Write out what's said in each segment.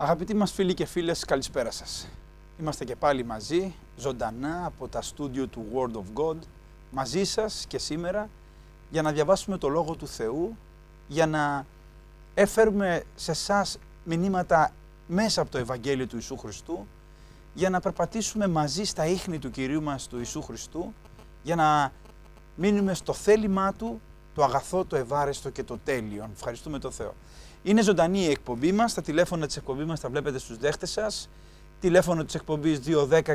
Αγαπητοί μας φίλοι και φίλες, καλησπέρα σας. Είμαστε και πάλι μαζί, ζωντανά από τα στούντιο του Word of God, μαζί σας και σήμερα, για να διαβάσουμε το Λόγο του Θεού, για να έφερουμε σε εσάς μηνύματα μέσα από το Ευαγγέλιο του Ιησού Χριστού, για να περπατήσουμε μαζί στα ίχνη του Κυρίου μας του Ιησού Χριστού, για να μείνουμε στο θέλημά Του το αγαθό, το ευάρεστο και το τέλειο. Ευχαριστούμε τον Θεό. Είναι ζωντανή η εκπομπή μας. Τα τηλέφωνα της εκπομπής μας τα βλέπετε στους δέχτες σας. Τηλέφωνο της εκπομπής 210-62-53-071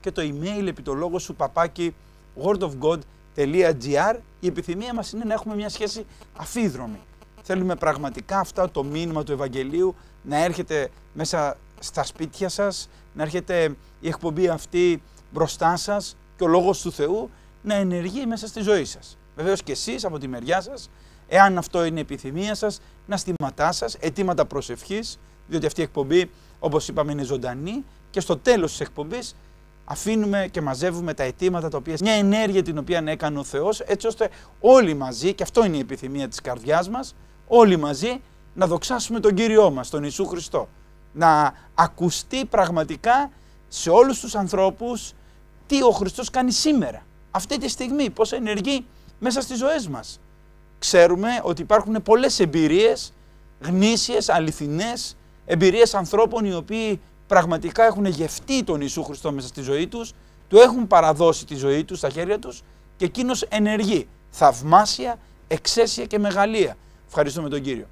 και το email επί το λόγο σου παπάκι wordofgod.gr. Η επιθυμία μας είναι να έχουμε μια σχέση αφίδρομη. Θέλουμε πραγματικά αυτά το μήνυμα του Ευαγγελίου να έρχεται μέσα στα σπίτια σας, να έρχεται η εκπομπή αυτή μπροστά σας και ο Λόγος του Θεού να ενεργεί μέσα στη ζωή σας. Βεβαίως και εσείς από τη μεριά σας, εάν αυτό είναι η επιθυμία σας, να στήματά σας, αιτήματα προσευχής, διότι αυτή η εκπομπή, όπως είπαμε, είναι ζωντανή και στο τέλος της εκπομπής αφήνουμε και μαζεύουμε τα αιτήματα τα οποία μια ενέργεια την οποία έκανε ο Θεός έτσι ώστε όλοι μαζί και αυτό είναι η επιθυμία της καρδιάς μας όλοι μαζί να δοξάσουμε τον Κύριό μας τον Ιησού Χριστό να ακουστεί πραγματικά σε όλους τους ανθρώπους τι ο Χριστός κάνει σήμερα αυτή τη στιγμή, πώς ενεργεί μέσα στις ζωές μας. Ξέρουμε ότι υπάρχουν πολλές εμπειρίες, γνήσιες, αληθινές, εμπειρίες ανθρώπων οι οποίοι πραγματικά έχουν γευτεί τον Ιησού Χριστό μέσα στη ζωή τους, του έχουν παραδώσει τη ζωή τους στα χέρια τους και εκείνος ενεργεί θαυμάσια, εξαίσια και μεγαλεία. Ευχαριστούμε τον Κύριο.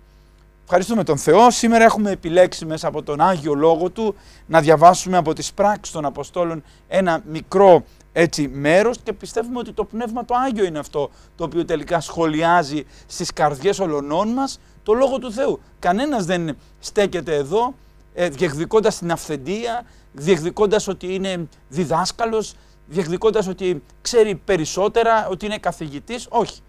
Ευχαριστούμε τον Θεό. Σήμερα έχουμε επιλέξει μέσα από τον Άγιο Λόγο Του να διαβάσουμε από τις πράξεις των Αποστόλων ένα μικρό έτσι μέρος και πιστεύουμε ότι το Πνεύμα το Άγιο είναι αυτό το οποίο τελικά σχολιάζει στις καρδιές ολονών μας το Λόγο του Θεού. Κανένας δεν στέκεται εδώ ε, διεκδικώντας την αυθεντία, διεκδικώντας ότι είναι διδάσκαλος, διεκδικώντας ότι ξέρει περισσότερα, ότι είναι καθηγητής. Όχι.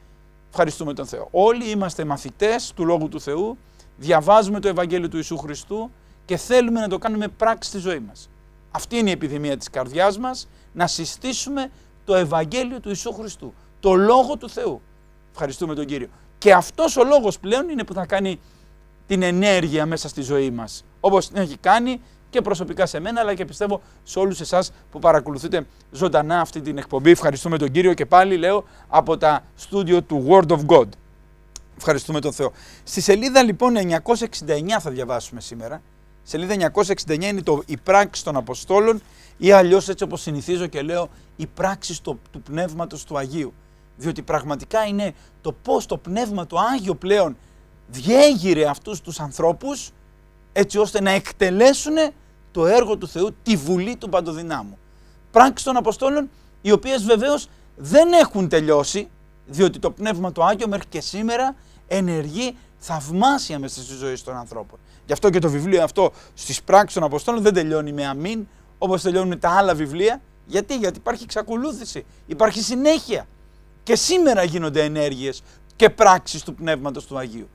Ευχαριστούμε τον Θεό. Όλοι είμαστε μαθητές του Λόγου του Θεού, διαβάζουμε το Ευαγγέλιο του Ιησού Χριστού και θέλουμε να το κάνουμε πράξη στη ζωή μας. Αυτή είναι η επιδημία της καρδιάς μας, να συστήσουμε το Ευαγγέλιο του Ιησού Χριστού, το Λόγο του Θεού. Ευχαριστούμε τον Κύριο. Και αυτός ο λόγος πλέον είναι που θα κάνει την ενέργεια μέσα στη ζωή μας. Όπως την έχει κάνει και προσωπικά σε μένα, αλλά και πιστεύω σε όλους εσάς που παρακολουθείτε ζωντανά αυτή την εκπομπή. Ευχαριστούμε τον Κύριο και πάλι λέω από τα στούντιο του Word of God. Ευχαριστούμε τον Θεό. Στη σελίδα λοιπόν 969 θα διαβάσουμε σήμερα Σελίδα 969 είναι το, η πράξη των Αποστόλων ή αλλιώς έτσι όπως συνηθίζω και λέω η πράξη του, του Πνεύματος του Αγίου. Διότι πραγματικά είναι το πώς το Πνεύμα το Άγιο πλέον διέγειρε αυτούς τους ανθρώπους έτσι ώστε να εκτελέσουν το έργο του Θεού, τη βουλή του Παντοδυνάμου. πραξη των Αποστόλων οι οποίες βεβαίως δεν έχουν τελειώσει διότι το Πνεύμα το Άγιο μέχρι και σήμερα ενεργεί θαυμάσια μέσα στη ζωή των ανθρώπων. Γι' αυτό και το βιβλίο αυτό στις πράξεις των Αποστόλων δεν τελειώνει με αμήν όπως τελειώνουν τα άλλα βιβλία. Γιατί, γιατί υπάρχει εξακολούθηση, υπάρχει συνέχεια. Και σήμερα γίνονται ενέργειες και πράξεις του πνεύματος του Αγίου.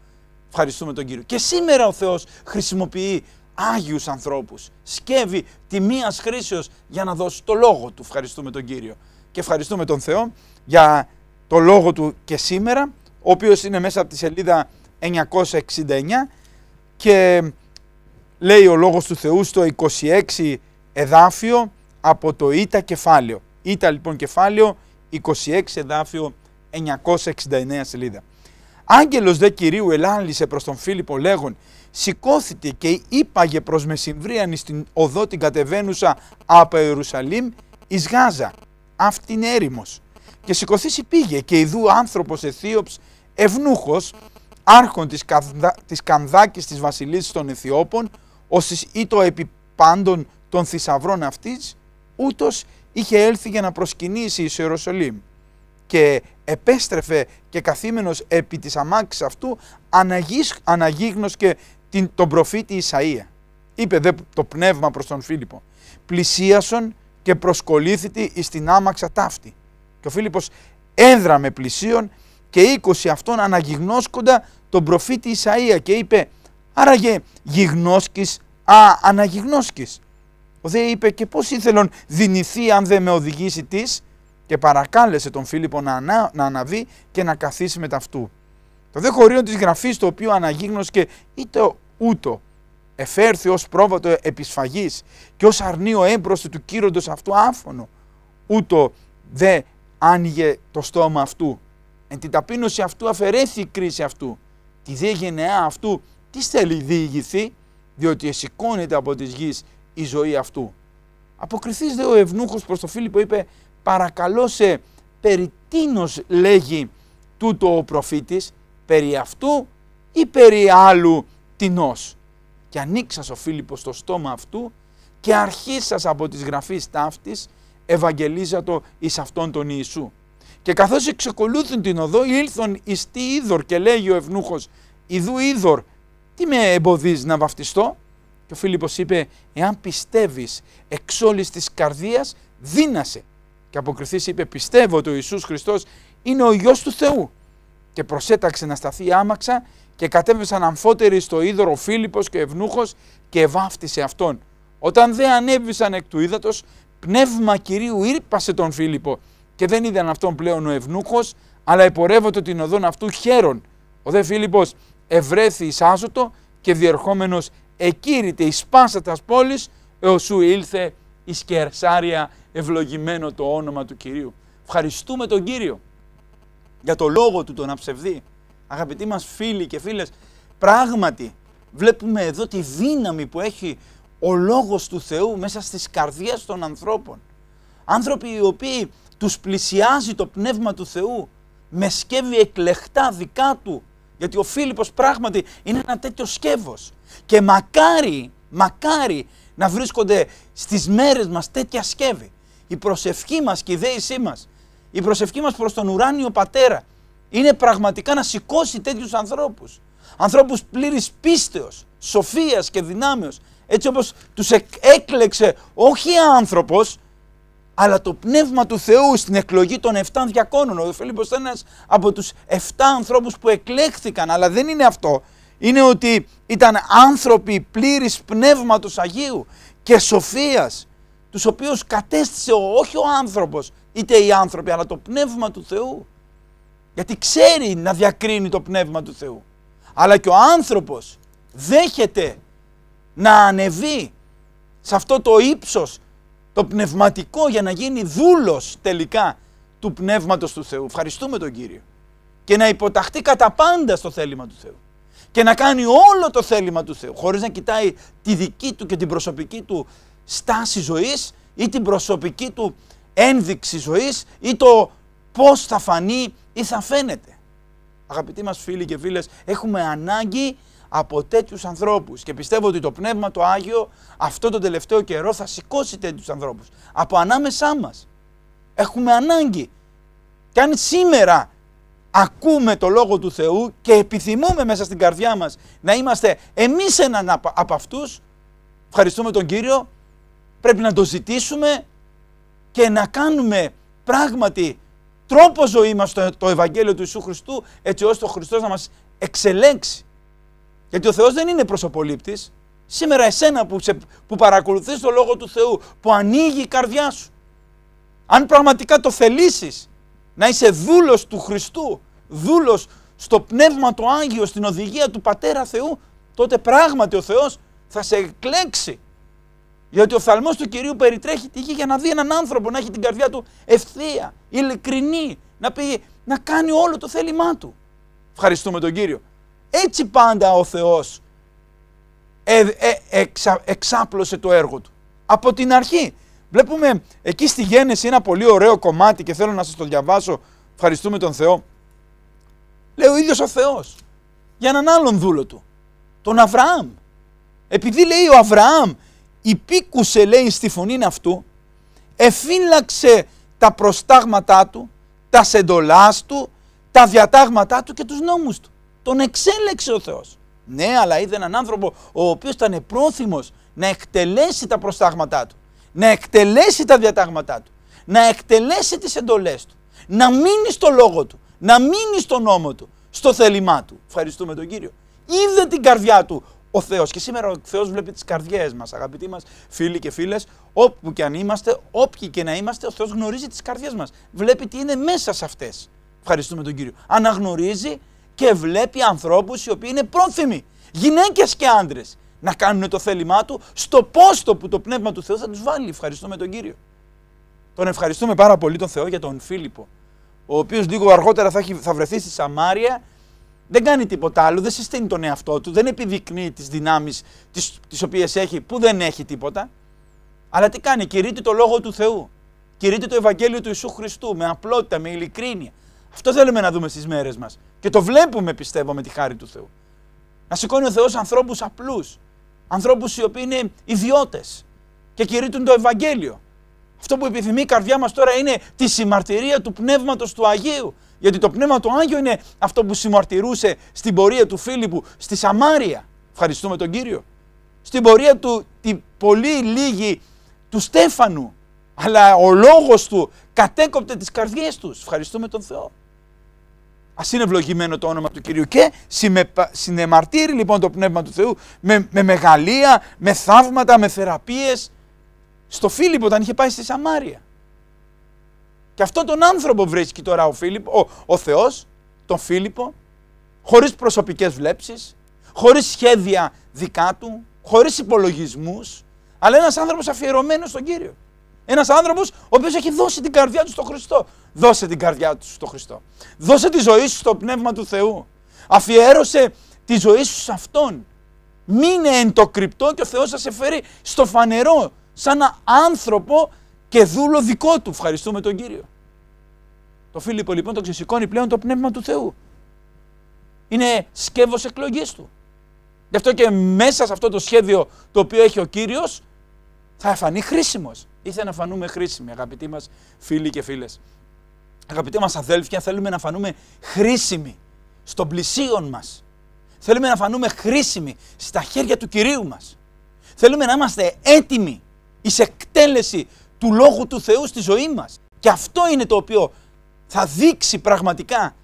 Ευχαριστούμε τον κύριο. Και σήμερα ο Θεός χρησιμοποιεί άγιους ανθρώπους. Σκεύει τη μία χρήσεως για να δώσει το λόγο του. Ευχαριστούμε τον κύριο. Και ευχαριστούμε τον Θεό για το λόγο του και σήμερα, ο οποίος είναι μέσα από τη σελίδα 969 και λέει ο Λόγος του Θεού στο 26 εδάφιο από το Ήτα κεφάλαιο. Ήτα λοιπόν κεφάλαιο 26 εδάφιο 969 σελίδα. Άγγελος δε Κυρίου ελάλησε προς τον Φίλιππο λέγον σηκώθηκε και είπαγε προς μεσημβρίαν στην οδό την κατεβαίνουσα από Ιερουσαλήμ εις Γάζα. Αυτή είναι έρημος. Και σηκωθήσει πήγε και ιδού άνθρωπος Αιθίωψ ευνούχος άρχον της, Καδα... της Κανδάκης της βασιλής των Αιθιώπων, ως ή το επί πάντων των θησαυρών αυτής, ούτως είχε έλθει για να προσκυνήσει η Ιεροσολύμ και επέστρεφε και καθήμενος επί της αμάξης αυτού αναγίγνος τον προφήτη Ισαΐα. Είπε δε το πνεύμα προς τον Φίλιππο. Πλησίασον και προσκολήθητη εις την άμαξα ταύτη. Και ο Φίλιππος έδραμε πλησίον και είκοσι αυτών αναγιγνώσκοντα τον προφήτη Ισαΐα και είπε άραγε γιγνώσκεις α αναγιγνώσκεις Ο δε είπε και πώς ήθελον δυνηθεί αν δεν με οδηγήσει της και παρακάλεσε τον Φίλιππο να, να αναβεί και να καθίσει με ταυτού. Το δε χωρίο της γραφής το οποίο αναγίγνωσκε είτε ούτω εφέρθη ως πρόβατο επισφαγής και ως αρνείο έμπροστο του κύροντος αυτού άφωνο ούτω δε άνοιγε το στόμα αυτού. Εν την ταπείνωση αυτού αφαιρέθη η κρίση αυτού τη δε γενεά αυτού τι θέλει διηγηθεί, διότι εσηκώνεται από τη γης η ζωή αυτού. Αποκριθείς δε ο ευνούχος προς τον Φίλιππο είπε παρακαλώ σε περί τίνος λέγει τούτο ο προφήτης περί αυτού ή περί άλλου τίνος. Και ανοίξας ο Φίλιππος το στόμα αυτού και αρχίσας από της γραφής ταύτης Ευαγγελίζατο εις αυτόν τον Ιησού. Και καθώς εξεκολούθουν την οδό, ήλθον εις τι είδωρ και λέγει ο ευνούχος, ιδού είδωρ, τι με εμποδίζει να βαφτιστώ. Και ο Φίλιππος είπε, εάν πιστεύεις εξ όλης της καρδίας, δύνασε. Και αποκριθείς είπε, πιστεύω ότι ο Ιησούς Χριστός είναι ο Υιός του Θεού. Και προσέταξε να σταθεί άμαξα και κατέβησαν αμφότεροι στο είδωρο ο Φίλιππος και ο Ευνούχος και βάφτισε αυτόν. Όταν δεν ανέβησαν εκ του ύδατος, πνεύμα Κυρίου ήρπασε τον Φίλιππο και δεν είδαν αυτόν πλέον ο ευνούχος, αλλά επορεύονται την οδόν αυτού χαίρον. Ο δε Φίλιππος ευρέθη εις άσωτο και διερχόμενος εκήρυτε ει πάσα πόλης έως εωσού ήλθε εις Κερσάρια ευλογημένο το όνομα του Κυρίου. Ευχαριστούμε τον Κύριο για το λόγο του τον αψευδεί. Αγαπητοί μας φίλοι και φίλες. πράγματι βλέπουμε εδώ τη δύναμη που έχει ο Λόγος του Θεού μέσα στις καρδιές των ανθρώπων. Άνθρωποι οι οποίοι τους πλησιάζει το Πνεύμα του Θεού με σκεύη εκλεχτά δικά του. Γιατί ο Φίλιππος πράγματι είναι ένα τέτοιο σκεύος. Και μακάρι, μακάρι να βρίσκονται στις μέρες μας τέτοια σκεύη. Η προσευχή μας και η δέησή μας, η προσευχή μας προς τον ουράνιο πατέρα είναι πραγματικά να σηκώσει τέτοιους ανθρώπους. Ανθρώπους πλήρης πίστεως, σοφίας και δυνάμεως. Έτσι όπως τους έκλεξε όχι άνθρωπος, αλλά το πνεύμα του Θεού στην εκλογή των 7 διακόνων. Ο Φίλιππος ήταν ένας από τους 7 ανθρώπους που εκλέχθηκαν, αλλά δεν είναι αυτό. Είναι ότι ήταν άνθρωποι πλήρης πνεύματος Αγίου και Σοφίας, τους οποίους κατέστησε όχι ο άνθρωπος, είτε οι άνθρωποι, αλλά το πνεύμα του Θεού. Γιατί ξέρει να διακρίνει το πνεύμα του Θεού. Αλλά και ο άνθρωπος δέχεται να ανεβεί σε αυτό το ύψος το πνευματικό για να γίνει δούλος τελικά του Πνεύματος του Θεού. Ευχαριστούμε τον Κύριο. Και να υποταχθεί κατά πάντα στο θέλημα του Θεού. Και να κάνει όλο το θέλημα του Θεού, χωρίς να κοιτάει τη δική του και την προσωπική του στάση ζωής ή την προσωπική του ένδειξη ζωής ή το πώς θα φανεί ή θα φαίνεται. Αγαπητοί μας φίλοι και φίλες, έχουμε ανάγκη από τέτοιους ανθρώπους. Και πιστεύω ότι το πνεύμα το Άγιο αυτό το τελευταίο καιρό θα σηκώσει τέτοιους ανθρώπους. Από ανάμεσά μας. Έχουμε ανάγκη. Και αν σήμερα ακούμε το Λόγο του Θεού και επιθυμούμε μέσα στην καρδιά μας να είμαστε εμείς έναν από αυτούς, ευχαριστούμε τον Κύριο, πρέπει να το ζητήσουμε και να κάνουμε πράγματι τρόπο ζωή μας το, Ευαγγέλιο του Ιησού Χριστού έτσι ώστε ο Χριστός να μας εξελέξει. Γιατί ο Θεός δεν είναι προσωπολήπτης. Σήμερα εσένα που, σε, που παρακολουθείς το Λόγο του Θεού, που ανοίγει η καρδιά σου. Αν πραγματικά το θελήσεις να είσαι δούλος του Χριστού, δούλος στο Πνεύμα το Άγιο, στην οδηγία του Πατέρα Θεού, τότε πράγματι ο Θεός θα σε εκλέξει. Γιατί ο θαλμός του Κυρίου περιτρέχει τη γη για να δει έναν άνθρωπο να έχει την καρδιά του ευθεία, ειλικρινή, να, να κάνει όλο το θέλημά του. Ευχαριστούμε τον Κύριο. Έτσι πάντα ο Θεός ε, ε, εξάπλωσε το έργο του. Από την αρχή. Βλέπουμε εκεί στη γέννηση ένα πολύ ωραίο κομμάτι και θέλω να σας το διαβάσω. Ευχαριστούμε τον Θεό. Λέει ο ίδιος ο Θεός για έναν άλλον δούλο του. Τον Αβραάμ. Επειδή λέει ο Αβραάμ υπήκουσε λέει στη φωνή αυτού, εφύλαξε τα προστάγματά του, τα σεντολάς του, τα διατάγματά του και τους νόμους του τον εξέλεξε ο Θεός. Ναι, αλλά είδε έναν άνθρωπο ο οποίος ήταν πρόθυμος να εκτελέσει τα προστάγματά του, να εκτελέσει τα διατάγματά του, να εκτελέσει τις εντολές του, να μείνει στο λόγο του, να μείνει στο νόμο του, στο θέλημά του. Ευχαριστούμε τον Κύριο. Είδε την καρδιά του ο Θεός και σήμερα ο Θεός βλέπει τις καρδιές μας αγαπητοί μας φίλοι και φίλες όπου και αν είμαστε, όποιοι και να είμαστε ο Θεός γνωρίζει τις καρδιές μας, βλέπει τι είναι μέσα σε αυτές. Ευχαριστούμε τον Κύριο. Αναγνωρίζει και βλέπει ανθρώπους οι οποίοι είναι πρόθυμοι, γυναίκες και άντρες, να κάνουν το θέλημά του στο πόστο που το Πνεύμα του Θεού θα τους βάλει. Ευχαριστούμε τον Κύριο. Τον ευχαριστούμε πάρα πολύ τον Θεό για τον Φίλιππο, ο οποίος λίγο αργότερα θα, έχει, θα βρεθεί στη Σαμάρια δεν κάνει τίποτα άλλο, δεν συστήνει τον εαυτό του, δεν επιδεικνύει τις δυνάμεις τις, τις οποίες έχει που δεν έχει τίποτα. Αλλά τι κάνει, κηρύττει το Λόγο του Θεού, κηρύττει το Ευαγγέλιο του Ιησού Χριστού με απλότητα, με ειλικρίνεια. Αυτό θέλουμε να δούμε στις μέρες μας. Και το βλέπουμε, πιστεύω, με τη χάρη του Θεού. Να σηκώνει ο Θεός ανθρώπους απλούς, ανθρώπους οι οποίοι είναι ιδιώτες και κηρύττουν το Ευαγγέλιο. Αυτό που επιθυμεί η καρδιά μας τώρα είναι τη συμμαρτυρία του Πνεύματος του Αγίου. Γιατί το Πνεύμα του Άγιο είναι αυτό που συμμαρτυρούσε στην πορεία του Φίλιππου στη Σαμάρια. Ευχαριστούμε τον Κύριο. Στην πορεία του, τη πολύ λίγη του Στέφανου. Αλλά ο λόγος του κατέκοπτε τις καρδιές τους, Ευχαριστούμε τον Θεό. Ας είναι ευλογημένο το όνομα του κυρίου. Και συνεμαρτύρει λοιπόν το πνεύμα του Θεού με, με μεγαλεία, με θαύματα, με θεραπείες. Στο Φίλιππο όταν είχε πάει στη Σαμάρια. Και αυτόν τον άνθρωπο βρίσκει τώρα ο, Φίλιππο, ο, ο Θεός, τον Φίλιππο, χωρίς προσωπικές βλέψεις, χωρίς σχέδια δικά του, χωρίς υπολογισμούς, αλλά ένας άνθρωπος αφιερωμένος στον Κύριο. Ένας άνθρωπος ο οποίος έχει δώσει την καρδιά του στο Χριστό. Δώσε την καρδιά του στο Χριστό. Δώσε τη ζωή σου στο πνεύμα του Θεού. Αφιέρωσε τη ζωή σου σε αυτόν. Μείνε εν το κρυπτό και ο Θεός θα σε φέρει στο φανερό, σαν ένα άνθρωπο και δούλο δικό του. Ευχαριστούμε τον Κύριο. Το Φίλιππο λοιπόν το ξεσηκώνει πλέον το πνεύμα του Θεού. Είναι σκεύος εκλογής του. Γι' αυτό και μέσα σε αυτό το σχέδιο το οποίο έχει ο κύριος θα φανεί χρήσιμος. Ήρθε να φανούμε χρήσιμοι, αγαπητοί μας φίλοι και φίλες. Αγαπητοί μας αδέλφια, θέλουμε να φανούμε χρήσιμοι στον πλησίον μας. Θέλουμε να φανούμε χρήσιμοι στα χέρια του κυρίου μας. Θέλουμε να είμαστε έτοιμοι εις εκτέλεση του λόγου του Θεού στη ζωή μας. Και αυτό είναι το οποίο θα δείξει πραγματικά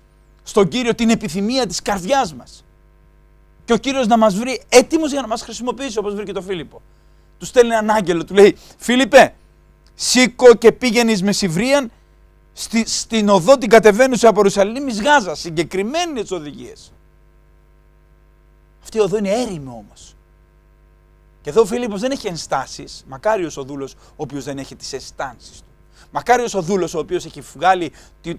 στον κύριο την επιθυμία της καρδιάς μας. Και ο κύριος να μας βρει έτοιμος για να μας χρησιμοποιήσει, όπως βρήκε το Φίλιππο. Του στέλνει έναν άγγελο, του λέει: Φίλιππε, σήκω και πήγαινες με Σιβρίαν στη, στην οδό την κατεβαίνουσα από Ρουσαλήμης Γάζα, συγκεκριμένες οδηγίες. Αυτή η οδό είναι έρημη όμως. Και εδώ ο Φίλιππος δεν έχει ενστάσεις, μακάριος ο δούλος ο οποίος δεν έχει τις ενστάσεις του. Μακάριος ο δούλος ο οποίος έχει βγάλει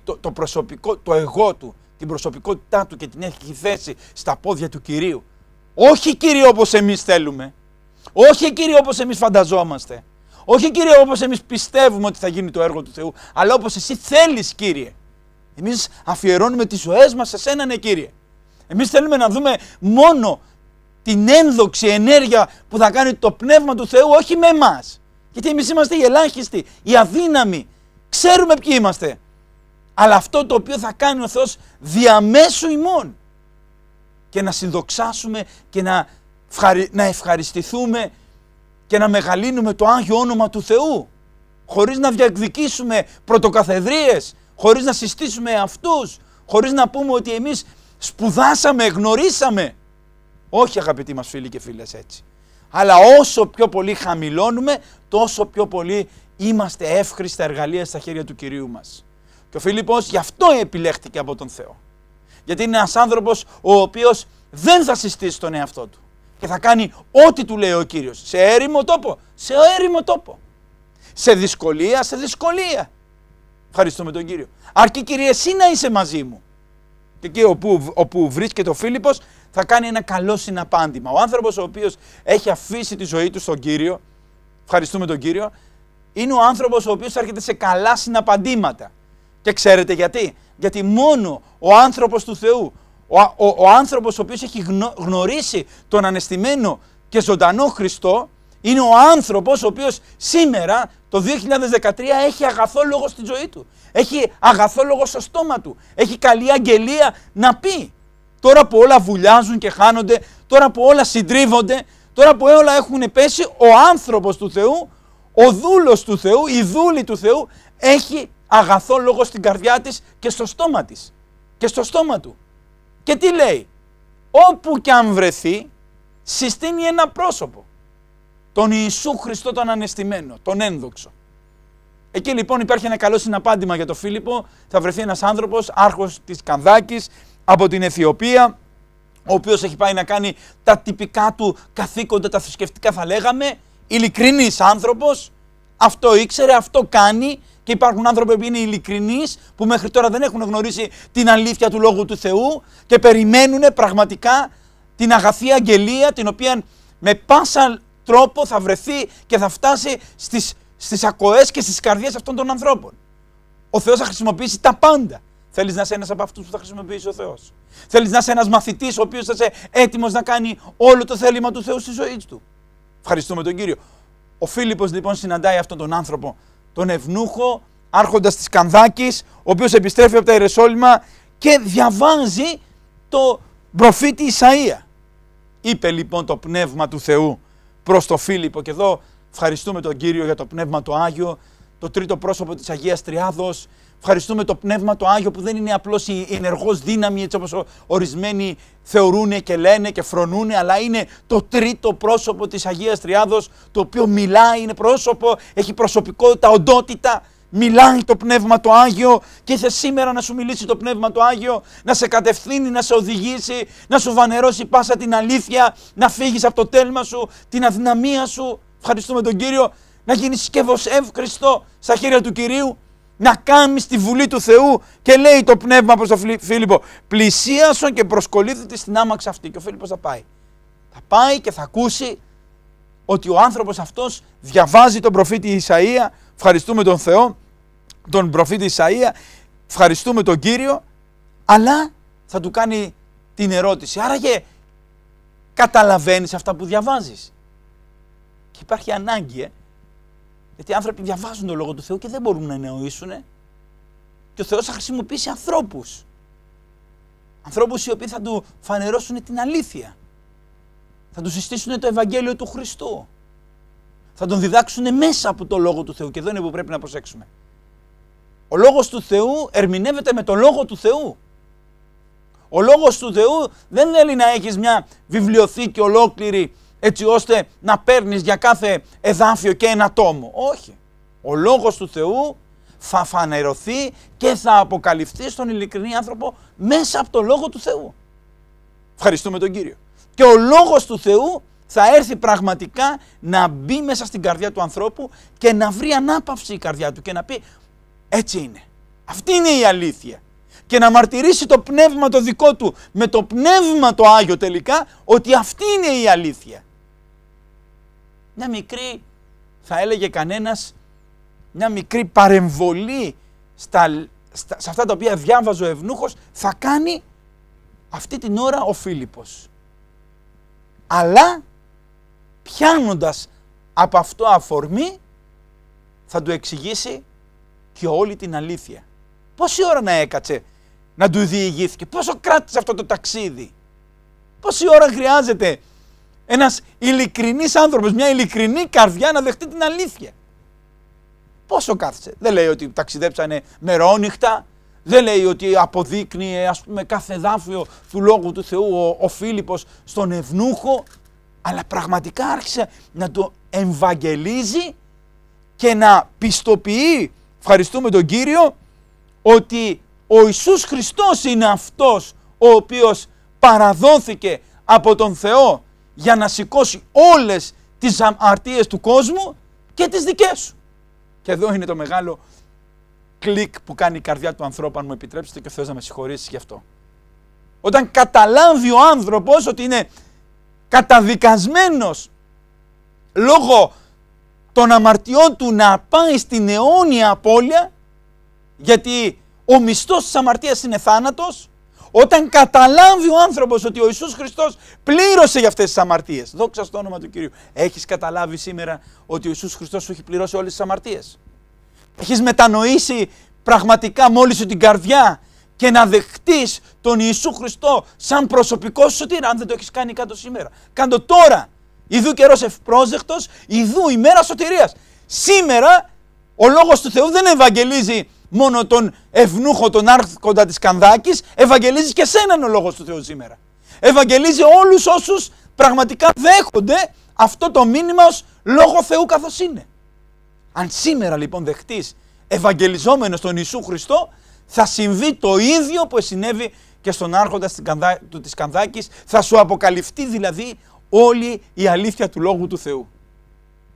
το, το προσωπικό, το εγώ του, την προσωπικότητά του και την έχει θέσει στα πόδια του Κυρίου. Όχι Κύριε όπως εμείς θέλουμε. Όχι Κύριε όπως εμείς φανταζόμαστε. Όχι κύριε όπως εμείς πιστεύουμε ότι θα γίνει το έργο του Θεού, αλλά όπως εσύ θέλεις κύριε. Εμείς αφιερώνουμε τις ζωές μας σε σένα ναι κύριε. Εμείς θέλουμε να δούμε μόνο την ένδοξη ενέργεια που θα κάνει το Πνεύμα του Θεού, όχι με εμάς. Γιατί εμείς είμαστε οι ελάχιστοι, οι αδύναμοι. Ξέρουμε ποιοι είμαστε. Αλλά αυτό το οποίο θα κάνει ο Θεός διαμέσου ημών. Και να συνδοξάσουμε και να, να ευχαριστηθούμε και να μεγαλύνουμε το Άγιο Όνομα του Θεού χωρίς να διακδικήσουμε πρωτοκαθεδρίες, χωρίς να συστήσουμε αυτούς, χωρίς να πούμε ότι εμείς σπουδάσαμε, γνωρίσαμε. Όχι αγαπητοί μας φίλοι και φίλες έτσι. Αλλά όσο πιο πολύ χαμηλώνουμε, τόσο πιο πολύ είμαστε εύχριστα εργαλεία στα χέρια του Κυρίου μας. Και ο Φίλιππος γι' αυτό επιλέχτηκε από τον Θεό. Γιατί είναι ένας άνθρωπος ο οποίος δεν θα συστήσει τον εαυτό του και θα κάνει ό,τι του λέει ο Κύριος. Σε έρημο τόπο, σε έρημο τόπο. Σε δυσκολία, σε δυσκολία. Ευχαριστούμε τον Κύριο. Αρκεί Κύριε εσύ να είσαι μαζί μου. Και εκεί όπου, όπου βρίσκεται ο Φίλιππος θα κάνει ένα καλό συναπάντημα. Ο άνθρωπος ο οποίος έχει αφήσει τη ζωή του στον Κύριο, ευχαριστούμε τον Κύριο, είναι ο άνθρωπος ο οποίος έρχεται σε καλά συναπαντήματα. Και ξέρετε γιατί. Γιατί μόνο ο άνθρωπος του Θεού, ο, ο, ο άνθρωπος ο οποίος έχει γνωρίσει τον ανεστημένο και ζωντανό Χριστό είναι ο άνθρωπος ο οποίος σήμερα το 2013 έχει αγαθό λόγο στη ζωή του. Έχει αγαθό λόγο στο στόμα του. Έχει καλή αγγελία να πει. Τώρα που όλα βουλιάζουν και χάνονται, τώρα που όλα συντρίβονται, τώρα που όλα έχουν πέσει, ο άνθρωπος του Θεού, ο δούλος του Θεού, η δούλη του Θεού έχει αγαθό λόγο στην καρδιά της και στο στόμα της. Και στο στόμα του. Και τι λέει, όπου και αν βρεθεί, συστήνει ένα πρόσωπο. Τον Ιησού Χριστό τον Ανεστημένο, τον ένδοξο. Εκεί λοιπόν υπάρχει ένα καλό συναπάντημα για τον Φίλιππο. Θα βρεθεί ένας άνθρωπος, άρχος της Κανδάκης, από την Αιθιοπία, ο οποίος έχει πάει να κάνει τα τυπικά του καθήκοντα, τα θρησκευτικά θα λέγαμε, ειλικρινής άνθρωπος, αυτό ήξερε, αυτό κάνει και υπάρχουν άνθρωποι που είναι ειλικρινείς, που μέχρι τώρα δεν έχουν γνωρίσει την αλήθεια του λόγου του Θεού και περιμένουν πραγματικά την αγαθή αγγελία την οποία με πάσα τρόπο θα βρεθεί και θα φτάσει στις στις ακοές και στις καρδιές αυτών των ανθρώπων. Ο Θεός θα χρησιμοποιήσει τα πάντα. Θέλεις να είσαι ένας από αυτούς που θα χρησιμοποιήσει ο Θεός. Θέλεις να είσαι ένας μαθητής ο οποίος θα είσαι έτοιμος να κάνει όλο το θέλημα του Θεού στη ζωή του. Ευχαριστούμε τον Κύριο. Ο Φίλιππος λοιπόν συναντάει αυτόν τον άνθρωπο τον Ευνούχο, άρχοντας της Κανδάκης, ο οποίος επιστρέφει από τα Ιερεσόλυμα και διαβάζει το προφήτη Ισαΐα. Είπε λοιπόν το πνεύμα του Θεού προς τον Φίλιππο και εδώ ευχαριστούμε τον Κύριο για το πνεύμα το Άγιο, το τρίτο πρόσωπο της Αγίας Τριάδος Ευχαριστούμε το πνεύμα το Άγιο που δεν είναι απλώς η ενεργός δύναμη έτσι όπως ορισμένοι θεωρούν και λένε και φρονούν αλλά είναι το τρίτο πρόσωπο της Αγίας Τριάδος το οποίο μιλάει, είναι πρόσωπο, έχει προσωπικότητα, οντότητα Μιλάει το Πνεύμα το Άγιο και είσαι σήμερα να σου μιλήσει το Πνεύμα το Άγιο, να σε κατευθύνει, να σε οδηγήσει, να σου βανερώσει πάσα την αλήθεια, να φύγεις από το τέλμα σου, την αδυναμία σου. Ευχαριστούμε τον Κύριο να γίνεις σκευός εύκριστο στα χέρια του Κυρίου να κάνει τη βουλή του Θεού και λέει το πνεύμα προς τον Φίλιππο πλησίασον και προσκολήθητη στην άμαξα αυτή και ο Φίλιππος θα πάει. Θα πάει και θα ακούσει ότι ο άνθρωπος αυτός διαβάζει τον προφήτη Ισαΐα, ευχαριστούμε τον Θεό, τον προφήτη Ισαΐα, ευχαριστούμε τον Κύριο, αλλά θα του κάνει την ερώτηση. Άραγε καταλαβαίνεις αυτά που διαβάζεις. Και υπάρχει ανάγκη ε, γιατί οι άνθρωποι διαβάζουν το λόγο του Θεού και δεν μπορούν να εννοήσουν. Και ο Θεός θα χρησιμοποιήσει ανθρώπους. Ανθρώπους οι οποίοι θα του φανερώσουν την αλήθεια. Θα τους συστήσουν το Ευαγγέλιο του Χριστού. Θα τον διδάξουν μέσα από το λόγο του Θεού. Και εδώ είναι που πρέπει να προσέξουμε. Ο λόγος του Θεού ερμηνεύεται με το λόγο του Θεού. Ο λόγος του Θεού δεν θέλει να έχεις μια βιβλιοθήκη ολόκληρη έτσι ώστε να παίρνεις για κάθε εδάφιο και ένα τόμο. Όχι. Ο Λόγος του Θεού θα φανερωθεί και θα αποκαλυφθεί στον ειλικρινή άνθρωπο μέσα από το Λόγο του Θεού. Ευχαριστούμε τον Κύριο. Και ο Λόγος του Θεού θα έρθει πραγματικά να μπει μέσα στην καρδιά του ανθρώπου και να βρει ανάπαυση η καρδιά του και να πει έτσι είναι. Αυτή είναι η αλήθεια. Και να μαρτυρήσει το πνεύμα το δικό του με το πνεύμα το Άγιο τελικά ότι αυτή είναι η αλήθεια μια μικρή, θα έλεγε κανένας, μια μικρή παρεμβολή στα, στα, σε αυτά τα οποία διάβαζε ο Ευνούχος, θα κάνει αυτή την ώρα ο Φίλιππος. Αλλά πιάνοντας από αυτό αφορμή, θα του εξηγήσει και όλη την αλήθεια. Πόση ώρα να έκατσε να του διηγήθηκε, πόσο κράτησε αυτό το ταξίδι, πόση ώρα χρειάζεται ένας ειλικρινής άνθρωπος, μια ειλικρινή καρδιά να δεχτεί την αλήθεια. Πόσο κάθισε. Δεν λέει ότι ταξιδέψανε μερόνυχτα, δεν λέει ότι αποδείκνυε ας πούμε κάθε δάφιο του Λόγου του Θεού ο, ο Φίλιππος στον Ευνούχο, αλλά πραγματικά άρχισε να το ευαγγελίζει και να πιστοποιεί, ευχαριστούμε τον Κύριο, ότι ο Ιησούς Χριστός είναι αυτός ο οποίος παραδόθηκε από τον Θεό για να σηκώσει όλες τις αμαρτίες του κόσμου και τις δικές σου. Και εδώ είναι το μεγάλο κλικ που κάνει η καρδιά του ανθρώπου, αν μου επιτρέψετε και ο Θεός να με συγχωρήσει γι' αυτό. Όταν καταλάβει ο άνθρωπος ότι είναι καταδικασμένος λόγω των αμαρτιών του να πάει στην αιώνια απώλεια, γιατί ο μισθός της αμαρτίας είναι θάνατος, όταν καταλάβει ο άνθρωπος ότι ο Ιησούς Χριστός πλήρωσε για αυτές τις αμαρτίες. Δόξα στο όνομα του κυρίου. Έχεις καταλάβει σήμερα ότι ο Ιησούς Χριστός σου έχει πληρώσει όλες τις αμαρτίες. Έχεις μετανοήσει πραγματικά μόλις σου την καρδιά και να δεχτείς τον Ιησού Χριστό σαν προσωπικό σου σωτήρα. Αν δεν το έχεις κάνει κάτω σήμερα, κάντο τώρα. Ιδού καιρός ευπρόσδεκτος, ιδού ημέρα σωτηρίας. Σήμερα ο λόγος του Θεού δεν ευαγγελίζει μόνο τον ευνούχο, τον άρχοντα της Κανδάκης, ευαγγελίζει και σέναν ο Λόγος του Θεού σήμερα. Ευαγγελίζει όλους όσους πραγματικά δέχονται αυτό το μήνυμα ως Λόγο Θεού καθώς είναι. Αν σήμερα λοιπόν δεχτείς ευαγγελιζόμενος τον Ιησού Χριστό, θα συμβεί το ίδιο που συνέβη και στον άρχοντα της Κανδάκης, θα σου αποκαλυφθεί δηλαδή όλη η αλήθεια του Λόγου του Θεού.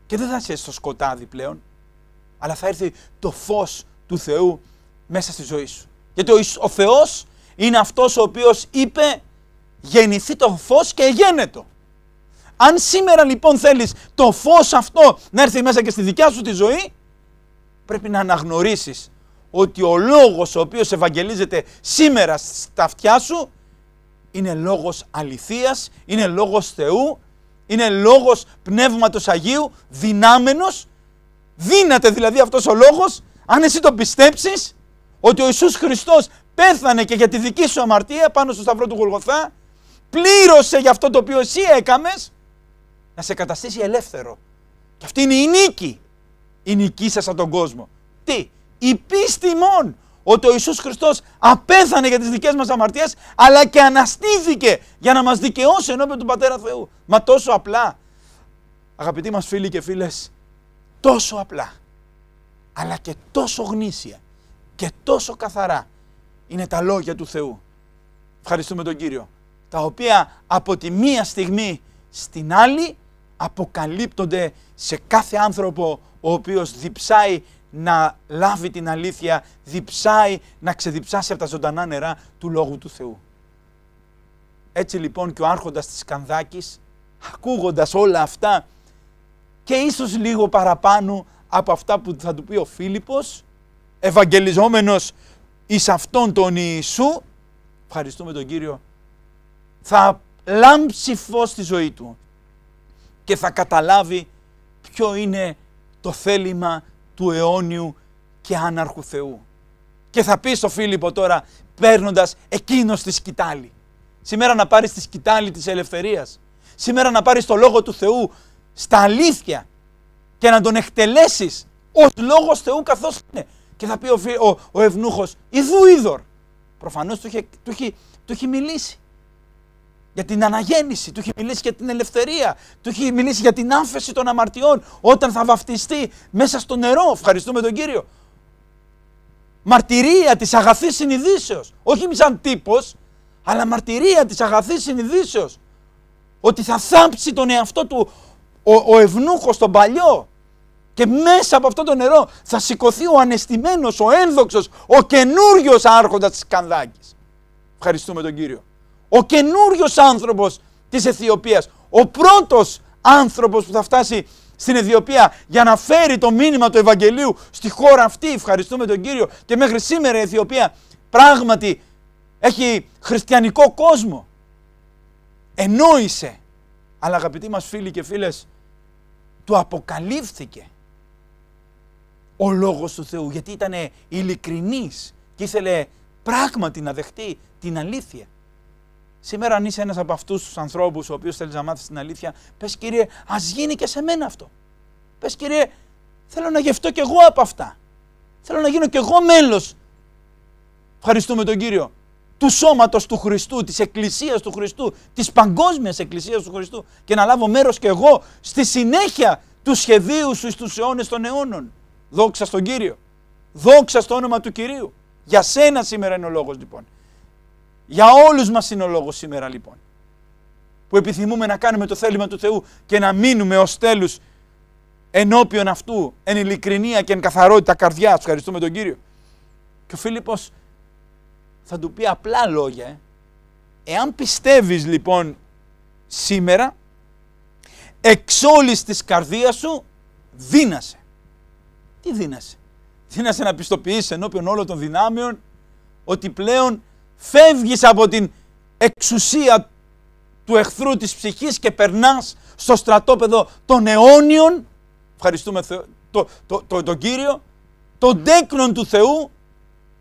Και δεν θα είσαι στο σκοτάδι πλέον, αλλά θα έρθει το φως του Θεού μέσα στη ζωή σου. Γιατί ο Θεός είναι αυτός ο οποίος είπε γεννηθεί το φως και γένετο. Αν σήμερα λοιπόν θέλεις το φως αυτό να έρθει μέσα και στη δικιά σου τη ζωή, πρέπει να αναγνωρίσεις ότι ο λόγος ο οποίος ευαγγελίζεται σήμερα στα αυτιά σου είναι λόγος αληθείας, είναι λόγος Θεού, είναι λόγος Πνεύματος Αγίου, δυνάμενος, δύναται δηλαδή αυτός ο λόγος αν εσύ τον πιστέψεις ότι ο Ιησούς Χριστός πέθανε και για τη δική σου αμαρτία πάνω στο σταυρό του Γολγοθά, πλήρωσε για αυτό το οποίο εσύ έκαμες, να σε καταστήσει ελεύθερο. Και αυτή είναι η νίκη. Η νική σας από τον κόσμο. Τι, η πίστη μόνο ότι ο Ιησούς Χριστός απέθανε για τις δικές μας αμαρτίες, αλλά και αναστήθηκε για να μας δικαιώσει ενώπιον του Πατέρα Θεού. Μα τόσο απλά, αγαπητοί μας φίλοι και φίλες, τόσο απλά αλλά και τόσο γνήσια και τόσο καθαρά είναι τα λόγια του Θεού. Ευχαριστούμε τον Κύριο. Τα οποία από τη μία στιγμή στην άλλη αποκαλύπτονται σε κάθε άνθρωπο ο οποίος διψάει να λάβει την αλήθεια, διψάει να ξεδιψάσει από τα ζωντανά νερά του Λόγου του Θεού. Έτσι λοιπόν και ο άρχοντας της Κανδάκης, ακούγοντας όλα αυτά και ίσως λίγο παραπάνω από αυτά που θα του πει ο Φίλιππος, ευαγγελιζόμενος εις αυτόν τον Ιησού, ευχαριστούμε τον Κύριο, θα λάμψει φως στη ζωή του και θα καταλάβει ποιο είναι το θέλημα του αιώνιου και άναρχου Θεού. Και θα πει στο Φίλιππο τώρα, παίρνοντας εκείνος τη σκητάλη. Σήμερα να πάρεις τη σκητάλη της ελευθερίας, Σήμερα να πάρεις το λόγο του Θεού στα αλήθεια και να τον εκτελέσεις ως λόγος Θεού καθώς είναι. Και θα πει ο, ο, ο ευνούχος, Ιδού είδωρ. Προφανώς του έχει του, του μιλήσει για την αναγέννηση, του έχει μιλήσει για την ελευθερία, του έχει μιλήσει για την άφεση των αμαρτιών όταν θα βαφτιστεί μέσα στο νερό. Ευχαριστούμε τον Κύριο. Μαρτυρία της αγαθής συνειδήσεως. όχι σαν τύπο, αλλά μαρτυρία της αγαθής συνειδήσεως. ότι θα θάψει τον εαυτό του ο, ο ευνούχος τον παλιό και μέσα από αυτό το νερό θα σηκωθεί ο ανεστημένος, ο ένδοξος, ο καινούριος άρχοντας της Κανδάκης. Ευχαριστούμε τον Κύριο. Ο καινούριος άνθρωπος της Αιθιοπίας, ο πρώτος άνθρωπος που θα φτάσει στην Αιθιοπία για να φέρει το μήνυμα του Ευαγγελίου στη χώρα αυτή. Ευχαριστούμε τον Κύριο. Και μέχρι σήμερα η Αιθιοπία πράγματι έχει χριστιανικό κόσμο. Ενόησε. Αλλά αγαπητοί μας φίλοι και φίλες, του αποκαλύφθηκε ο Λόγος του Θεού γιατί ήταν ειλικρινής και ήθελε πράγματι να δεχτεί την αλήθεια. Σήμερα αν είσαι ένας από αυτούς τους ανθρώπους ο οποίος θέλεις να μάθεις την αλήθεια πες Κύριε ας γίνει και σε μένα αυτό. Πες Κύριε θέλω να γευτώ κι εγώ από αυτά. Θέλω να γίνω κι εγώ μέλος. Ευχαριστούμε τον Κύριο του σώματος του Χριστού, της Εκκλησίας του Χριστού, της παγκόσμιας Εκκλησίας του Χριστού και να λάβω μέρος και εγώ στη συνέχεια του σχεδίου σου στους αιώνες των αιώνων. Δόξα στον Κύριο. Δόξα στο όνομα του Κυρίου. Για σένα σήμερα είναι ο λόγος λοιπόν. Για όλους μας είναι ο λόγος σήμερα λοιπόν. Που επιθυμούμε να κάνουμε το θέλημα του Θεού και να μείνουμε ως τέλους ενώπιον αυτού εν ειλικρινία και εν καθαρότητα καρδιάς. Ευχαριστούμε τον Κύριο. Και ο Φίλιππος θα του πει απλά λόγια. Ε. Εάν πιστεύεις λοιπόν σήμερα, εξ όλης της καρδίας σου δύνασε. Τι δύνασε. Δύνασε να πιστοποιείς ενώπιον όλων των δυνάμεων ότι πλέον φεύγεις από την εξουσία του εχθρού της ψυχής και περνάς στο στρατόπεδο των αιώνιων, ευχαριστούμε τον το, το, το, Κύριο, των τέκνων του Θεού,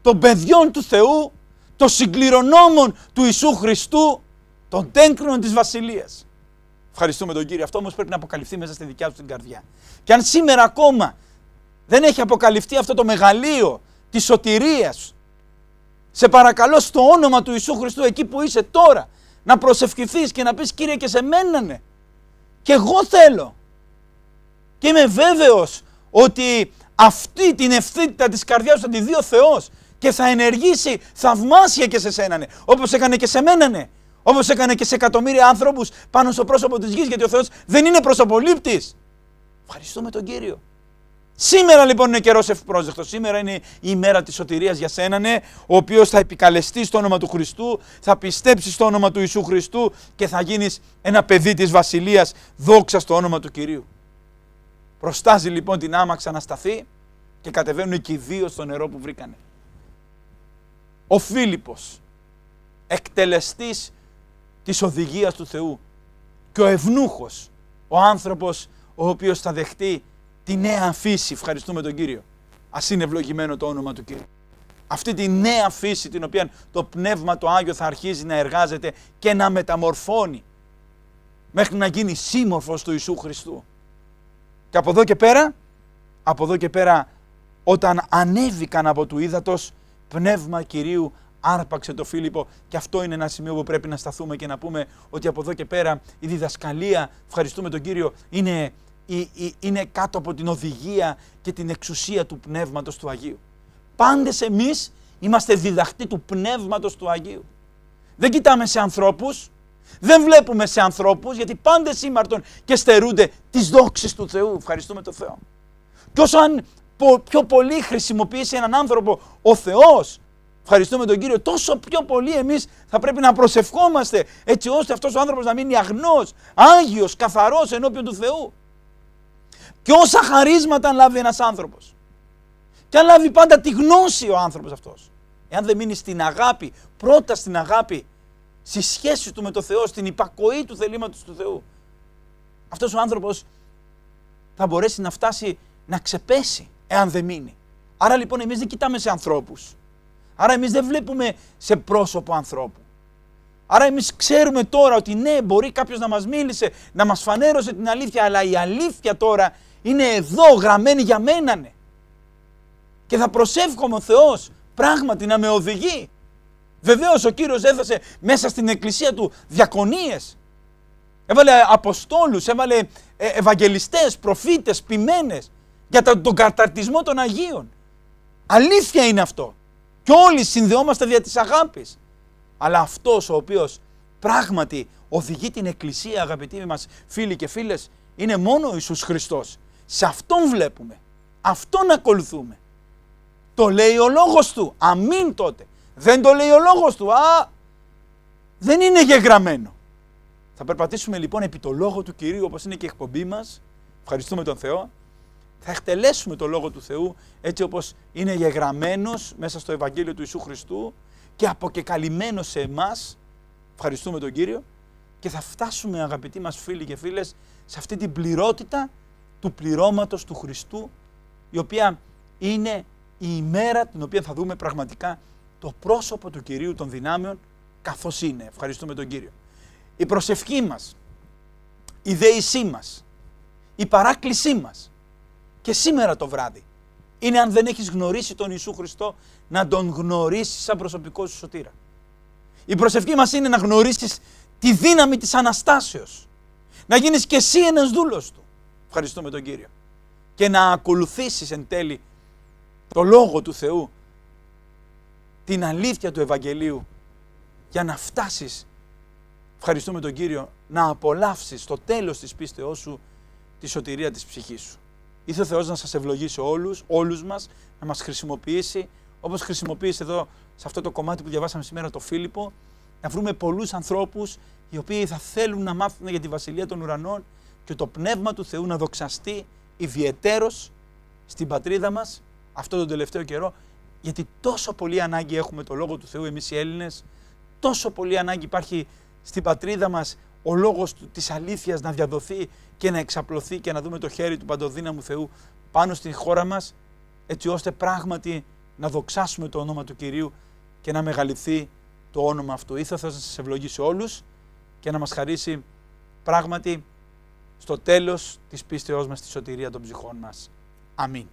των παιδιών του Θεού, των συγκληρονόμων του Ιησού Χριστού, των τέκνων της Βασιλείας. Ευχαριστούμε τον Κύριο. Αυτό όμως πρέπει να αποκαλυφθεί μέσα στη δικιά του την καρδιά. Και αν σήμερα ακόμα δεν έχει αποκαλυφθεί αυτό το μεγαλείο της σωτηρίας, σε παρακαλώ στο όνομα του Ιησού Χριστού εκεί που είσαι τώρα να προσευχηθείς και να πεις Κύριε και σε μένα ναι. Και εγώ θέλω. Και είμαι βέβαιος ότι αυτή την ευθύτητα της καρδιάς θα τη δει ο Θεός και θα ενεργήσει θαυμάσια και σε σένα, ναι. Όπως έκανε και σε μένα, ναι. Όπως έκανε και σε εκατομμύρια άνθρωπους πάνω στο πρόσωπο της γης, γιατί ο Θεός δεν είναι προσωπολήπτης. Ευχαριστούμε τον κύριο. Σήμερα λοιπόν είναι καιρός ευπρόσδεκτος. Σήμερα είναι η μέρα της σωτηρίας για σένα, ναι, ο οποίος θα επικαλεστεί στο όνομα του Χριστού, θα πιστέψει στο όνομα του Ιησού Χριστού και θα γίνεις ένα παιδί της βασιλείας. Δόξα στο όνομα του κυρίου. Προστάζει λοιπόν την άμαξα να σταθεί και κατεβαίνουν και οι δύο στο νερό που βρήκανε ο Φίλιππος, εκτελεστής της οδηγίας του Θεού και ο ευνούχος, ο άνθρωπος ο οποίος θα δεχτεί τη νέα φύση. Ευχαριστούμε τον Κύριο. Ας είναι ευλογημένο το όνομα του Κύριου. Αυτή τη νέα φύση την οποία το Πνεύμα το Άγιο θα αρχίζει να εργάζεται και να μεταμορφώνει μέχρι να γίνει σύμμορφος του Ιησού Χριστού. Και από εδώ και πέρα, από εδώ και πέρα όταν ανέβηκαν από του ύδατος πνεύμα Κυρίου άρπαξε το Φίλιππο και αυτό είναι ένα σημείο που πρέπει να σταθούμε και να πούμε ότι από εδώ και πέρα η διδασκαλία, ευχαριστούμε τον Κύριο, είναι, είναι κάτω από την οδηγία και την εξουσία του Πνεύματος του Αγίου. Πάντες εμείς είμαστε διδαχτοί του Πνεύματος του Αγίου. Δεν κοιτάμε σε ανθρώπους, δεν βλέπουμε σε ανθρώπους γιατί πάντες ήμαρτων και στερούνται τις δόξεις του Θεού. Ευχαριστούμε τον Θεό. Και όσο αν πιο πολύ χρησιμοποιήσει έναν άνθρωπο ο Θεός. Ευχαριστούμε τον Κύριο. Τόσο πιο πολύ εμείς θα πρέπει να προσευχόμαστε έτσι ώστε αυτός ο άνθρωπος να μείνει αγνός, άγιος, καθαρός ενώπιον του Θεού. Και όσα χαρίσματα αν λάβει ένας άνθρωπος. Και αν λάβει πάντα τη γνώση ο άνθρωπος αυτός. Εάν δεν μείνει στην αγάπη, πρώτα στην αγάπη, στη σχέση του με τον Θεό, στην υπακοή του θελήματος του Θεού. Αυτός ο άνθρωπος θα μπορέσει να φτάσει να ξεπέσει εάν δεν μείνει. Άρα λοιπόν εμείς δεν κοιτάμε σε ανθρώπους. Άρα εμείς δεν βλέπουμε σε πρόσωπο ανθρώπου. Άρα εμείς ξέρουμε τώρα ότι ναι μπορεί κάποιος να μας μίλησε, να μας φανέρωσε την αλήθεια, αλλά η αλήθεια τώρα είναι εδώ γραμμένη για μένα ναι. Και θα προσεύχομαι ο Θεός πράγματι να με οδηγεί. Βεβαίως ο Κύριος έδωσε μέσα στην εκκλησία του διακονίες. Έβαλε αποστόλους, έβαλε ε, ευαγγελιστές, προφήτες, ποιμένες για τον καταρτισμό των Αγίων. Αλήθεια είναι αυτό. Και όλοι συνδεόμαστε δια της αγάπης. Αλλά αυτός ο οποίος πράγματι οδηγεί την Εκκλησία αγαπητοί μας φίλοι και φίλες είναι μόνο ο Ιησούς Χριστός. Σε Αυτόν βλέπουμε. Αυτόν ακολουθούμε. Το λέει ο λόγος του. Αμήν τότε. Δεν το λέει ο λόγος του. Α, δεν είναι γεγραμμένο. Θα περπατήσουμε λοιπόν επί το λόγο του Κυρίου όπως είναι και η εκπομπή μας. Ευχαριστούμε τον Θεό θα εκτελέσουμε το Λόγο του Θεού έτσι όπως είναι γεγραμμένος μέσα στο Ευαγγέλιο του Ιησού Χριστού και αποκεκαλυμμένος σε εμάς, ευχαριστούμε τον Κύριο, και θα φτάσουμε αγαπητοί μας φίλοι και φίλες σε αυτή την πληρότητα του πληρώματος του Χριστού η οποία είναι η ημέρα την οποία θα δούμε πραγματικά το πρόσωπο του Κυρίου των δυνάμεων καθώς είναι. Ευχαριστούμε τον Κύριο. Η προσευχή μας, η δέησή μας, η παράκλησή μας και σήμερα το βράδυ. Είναι αν δεν έχεις γνωρίσει τον Ιησού Χριστό να τον γνωρίσεις σαν προσωπικό σου σωτήρα. Η προσευχή μας είναι να γνωρίσεις τη δύναμη της Αναστάσεως. Να γίνεις και εσύ ένας δούλος του. Ευχαριστούμε τον Κύριο. Και να ακολουθήσεις εν τέλει το Λόγο του Θεού, την αλήθεια του Ευαγγελίου για να φτάσεις, ευχαριστούμε τον Κύριο, να απολαύσεις το τέλος της πίστεώς σου τη σωτηρία της ψυχής σου. Ήρθε ο Θεός να σας ευλογήσει όλους, όλους μας, να μας χρησιμοποιήσει, όπως χρησιμοποιήσει εδώ σε αυτό το κομμάτι που διαβάσαμε σήμερα το Φίλιππο, να βρούμε πολλούς ανθρώπους οι οποίοι θα θέλουν να μάθουν για τη βασιλεία των ουρανών και το πνεύμα του Θεού να δοξαστεί ιδιαιτέρως στην πατρίδα μας αυτό τον τελευταίο καιρό, γιατί τόσο πολύ ανάγκη έχουμε το λόγο του Θεού εμείς οι Έλληνες, τόσο πολύ ανάγκη υπάρχει στην πατρίδα μας ο λόγος της αλήθειας να διαδοθεί και να εξαπλωθεί και να δούμε το χέρι του παντοδύναμου Θεού πάνω στη χώρα μας, έτσι ώστε πράγματι να δοξάσουμε το όνομα του Κυρίου και να μεγαλυθεί το όνομα Αυτού. Ήθελα να σας ευλογήσει όλους και να μας χαρίσει πράγματι στο τέλος της πίστεώς μας, τη σωτηρία των ψυχών μας. Αμήν.